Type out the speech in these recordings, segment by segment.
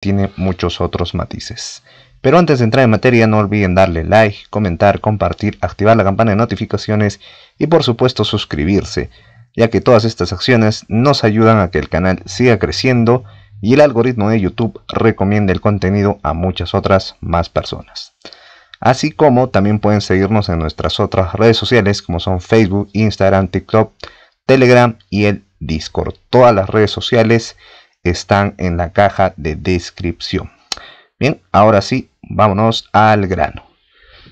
tiene muchos otros matices. Pero antes de entrar en materia no olviden darle like, comentar, compartir, activar la campana de notificaciones y por supuesto suscribirse, ya que todas estas acciones nos ayudan a que el canal siga creciendo y el algoritmo de YouTube recomiende el contenido a muchas otras más personas. Así como también pueden seguirnos en nuestras otras redes sociales como son Facebook, Instagram, TikTok, Telegram y el Discord. Todas las redes sociales están en la caja de descripción. Bien, ahora sí, vámonos al grano.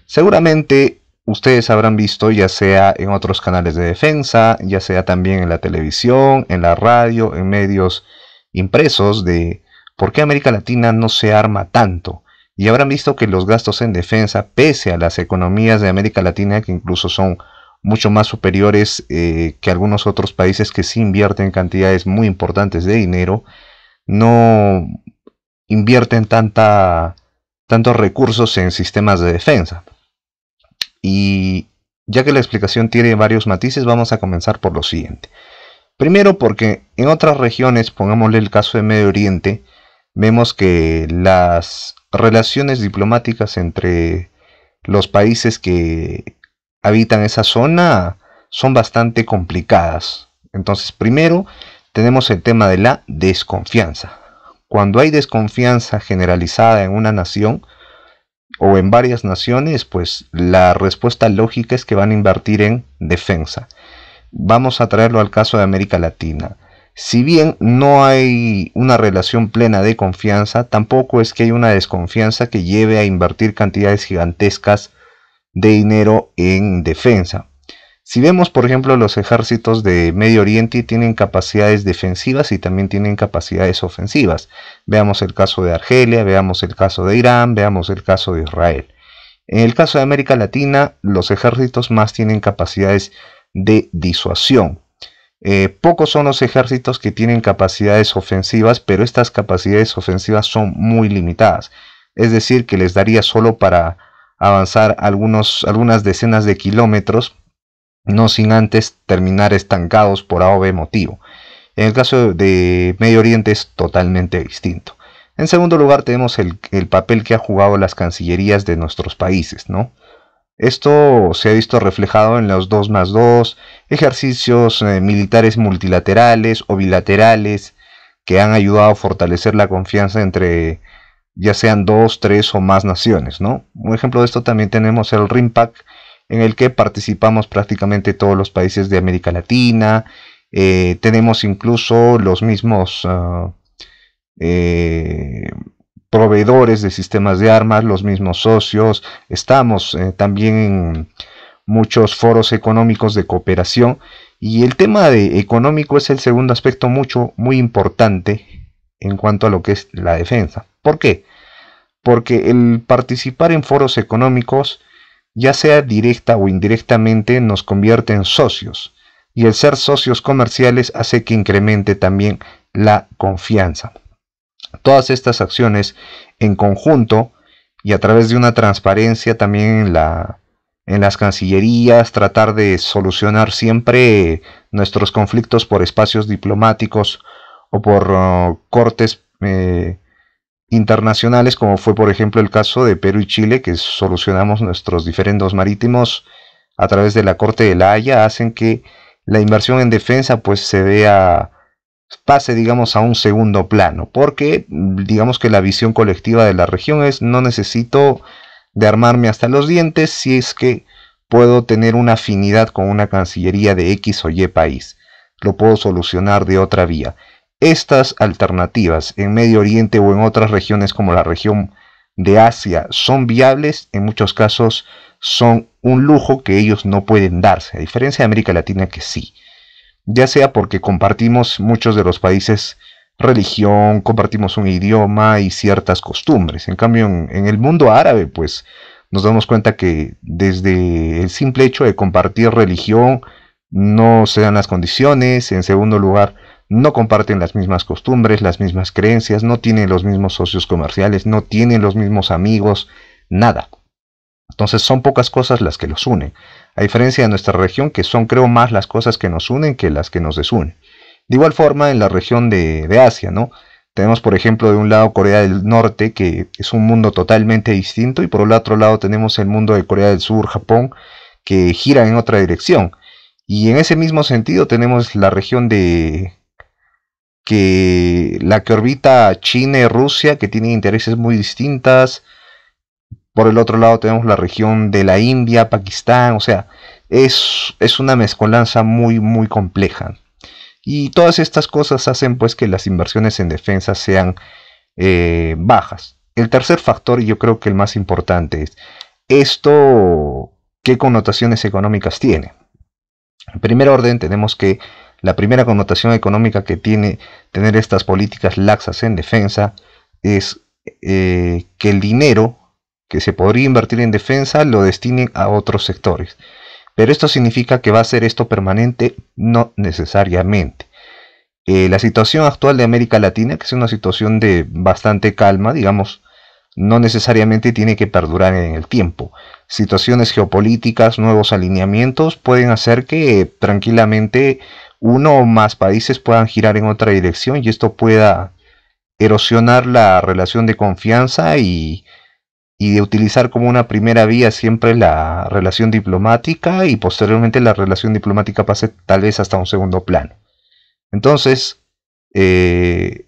Seguramente ustedes habrán visto ya sea en otros canales de defensa, ya sea también en la televisión, en la radio, en medios impresos de por qué América Latina no se arma tanto. Y habrán visto que los gastos en defensa, pese a las economías de América Latina, que incluso son mucho más superiores eh, que algunos otros países que sí invierten cantidades muy importantes de dinero, no invierten tanta, tantos recursos en sistemas de defensa. Y ya que la explicación tiene varios matices, vamos a comenzar por lo siguiente. Primero porque en otras regiones, pongámosle el caso de Medio Oriente, vemos que las relaciones diplomáticas entre los países que habitan esa zona son bastante complicadas. Entonces, primero tenemos el tema de la desconfianza. Cuando hay desconfianza generalizada en una nación o en varias naciones, pues la respuesta lógica es que van a invertir en defensa. Vamos a traerlo al caso de América Latina. Si bien no hay una relación plena de confianza, tampoco es que hay una desconfianza que lleve a invertir cantidades gigantescas de dinero en defensa. Si vemos, por ejemplo, los ejércitos de Medio Oriente tienen capacidades defensivas y también tienen capacidades ofensivas. Veamos el caso de Argelia, veamos el caso de Irán, veamos el caso de Israel. En el caso de América Latina, los ejércitos más tienen capacidades de disuasión. Eh, pocos son los ejércitos que tienen capacidades ofensivas, pero estas capacidades ofensivas son muy limitadas. Es decir, que les daría solo para avanzar algunos, algunas decenas de kilómetros, no sin antes terminar estancados por A motivo. En el caso de Medio Oriente es totalmente distinto. En segundo lugar tenemos el, papel que han jugado las cancillerías de nuestros países, ¿no? Esto se ha visto reflejado en los 2 más 2, ejercicios eh, militares multilaterales o bilaterales que han ayudado a fortalecer la confianza entre ya sean dos, tres o más naciones, ¿no? Un ejemplo de esto también tenemos el RIMPAC, en el que participamos prácticamente todos los países de América Latina, eh, tenemos incluso los mismos ah, eh, proveedores de sistemas de armas, los mismos socios, estamos eh, también en muchos foros económicos de cooperación y el tema de económico es el segundo aspecto mucho muy importante en cuanto a lo que es la defensa. ¿Por qué? Porque el participar en foros económicos, ya sea directa o indirectamente, nos convierte en socios y el ser socios comerciales hace que incremente también la confianza. Todas estas acciones en conjunto y a través de una transparencia también en, la, en las cancillerías, tratar de solucionar siempre nuestros conflictos por espacios diplomáticos o por uh, cortes eh, internacionales, como fue por ejemplo el caso de Perú y Chile, que solucionamos nuestros diferendos marítimos a través de la Corte de la Haya, hacen que la inversión en defensa pues se vea pase digamos a un segundo plano porque digamos que la visión colectiva de la región es no necesito de armarme hasta los dientes si es que puedo tener una afinidad con una cancillería de X o Y país lo puedo solucionar de otra vía estas alternativas en Medio Oriente o en otras regiones como la región de Asia son viables, en muchos casos son un lujo que ellos no pueden darse, a diferencia de América Latina que sí, ya sea porque compartimos muchos de los países religión, compartimos un idioma y ciertas costumbres. En cambio, en, el mundo árabe, pues nos damos cuenta que desde el simple hecho de compartir religión no se dan las condiciones, en segundo lugar, no comparten las mismas costumbres, las mismas creencias, no tienen los mismos socios comerciales, no tienen los mismos amigos, nada. Entonces son pocas cosas las que los unen, a diferencia de nuestra región que son creo más las cosas que nos unen que las que nos desunen. De igual forma en la región de, Asia, ¿no? Tenemos por ejemplo de un lado Corea del Norte, que es un mundo totalmente distinto, y por el otro lado tenemos el mundo de Corea del Sur, Japón, que gira en otra dirección. Y en ese mismo sentido tenemos la región de, que la que orbita China y Rusia, que tienen intereses muy distintas. Por el otro lado tenemos la región de la India, Pakistán, o sea, es, una mezcolanza muy, muy compleja. Y todas estas cosas hacen pues que las inversiones en defensa sean eh, bajas. El tercer factor, y yo creo que el más importante, es esto, ¿qué connotaciones económicas tiene? En primer orden tenemos que la primera connotación económica que tiene tener estas políticas laxas en defensa es eh, que el dinero que se podría invertir en defensa lo destinen a otros sectores. Pero esto significa que va a ser esto permanente, no necesariamente. Eh, la situación actual de América Latina, que es una situación de bastante calma, digamos, no necesariamente tiene que perdurar en el tiempo. Situaciones geopolíticas, nuevos alineamientos pueden hacer que eh, tranquilamente uno o más países puedan girar en otra dirección y esto pueda erosionar la relación de confianza y, y de utilizar como una primera vía siempre la relación diplomática y posteriormente la relación diplomática pase tal vez hasta un segundo plano. Entonces, eh,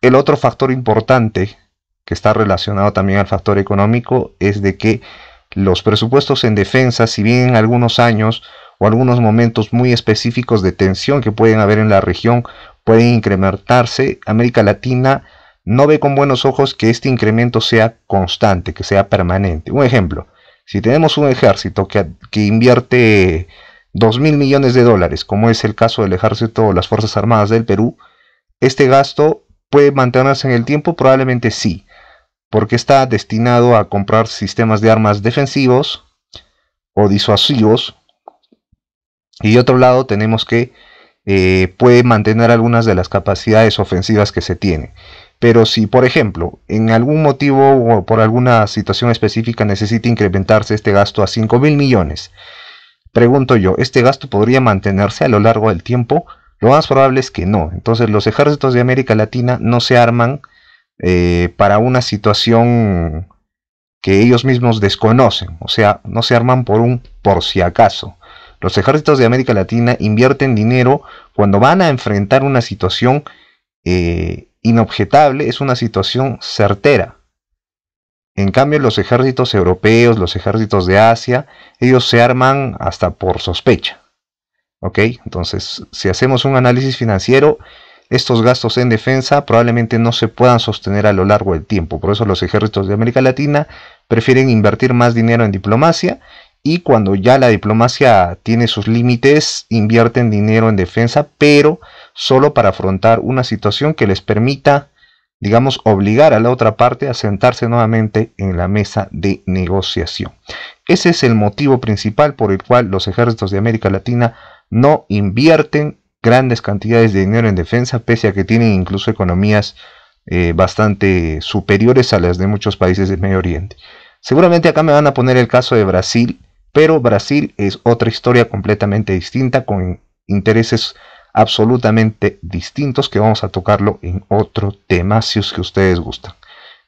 el otro factor importante que está relacionado también al factor económico es de que los presupuestos en defensa, si bien en algunos años o algunos momentos muy específicos de tensión que pueden haber en la región pueden incrementarse, América Latina no ve con buenos ojos que este incremento sea constante, que sea permanente. Un ejemplo, si tenemos un ejército que, que invierte 2 mil millones de dólares, como es el caso del ejército o las Fuerzas Armadas del Perú, este gasto puede mantenerse en el tiempo, probablemente sí, porque está destinado a comprar sistemas de armas defensivos o disuasivos y de otro lado tenemos que eh, puede mantener algunas de las capacidades ofensivas que se tiene Pero si, por ejemplo, en algún motivo o por alguna situación específica necesita incrementarse este gasto a 5 mil millones, pregunto yo, ¿este gasto podría mantenerse a lo largo del tiempo? Lo más probable es que no. Entonces los ejércitos de América Latina no se arman eh, para una situación que ellos mismos desconocen. O sea, no se arman por un por si acaso. Los ejércitos de América Latina invierten dinero cuando van a enfrentar una situación eh, inobjetable, es una situación certera. En cambio, los ejércitos europeos, los ejércitos de Asia, ellos se arman hasta por sospecha. ¿Ok? Entonces, si hacemos un análisis financiero, estos gastos en defensa probablemente no se puedan sostener a lo largo del tiempo. Por eso los ejércitos de América Latina prefieren invertir más dinero en diplomacia y cuando ya la diplomacia tiene sus límites, invierten dinero en defensa, pero solo para afrontar una situación que les permita, digamos, obligar a la otra parte a sentarse nuevamente en la mesa de negociación. Ese es el motivo principal por el cual los ejércitos de América Latina no invierten grandes cantidades de dinero en defensa, pese a que tienen incluso economías eh, bastante superiores a las de muchos países del Medio Oriente. Seguramente acá me van a poner el caso de Brasil, pero Brasil es otra historia completamente distinta con intereses absolutamente distintos que vamos a tocarlo en otro tema si es que ustedes gustan.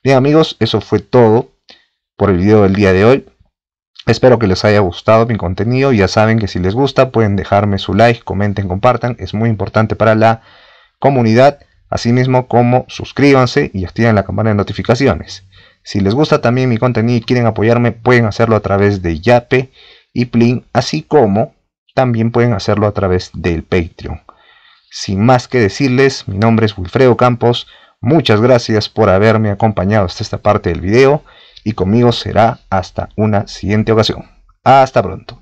Bien amigos, eso fue todo por el video del día de hoy. Espero que les haya gustado mi contenido. Ya saben que si les gusta pueden dejarme su like, comenten, compartan. Es muy importante para la comunidad. Asimismo como suscríbanse y activen la campana de notificaciones. Si les gusta también mi contenido y quieren apoyarme, pueden hacerlo a través de Yape y Plin, así como también pueden hacerlo a través del Patreon. Sin más que decirles, mi nombre es Wilfredo Campos, muchas gracias por haberme acompañado hasta esta parte del video y conmigo será hasta una siguiente ocasión. Hasta pronto.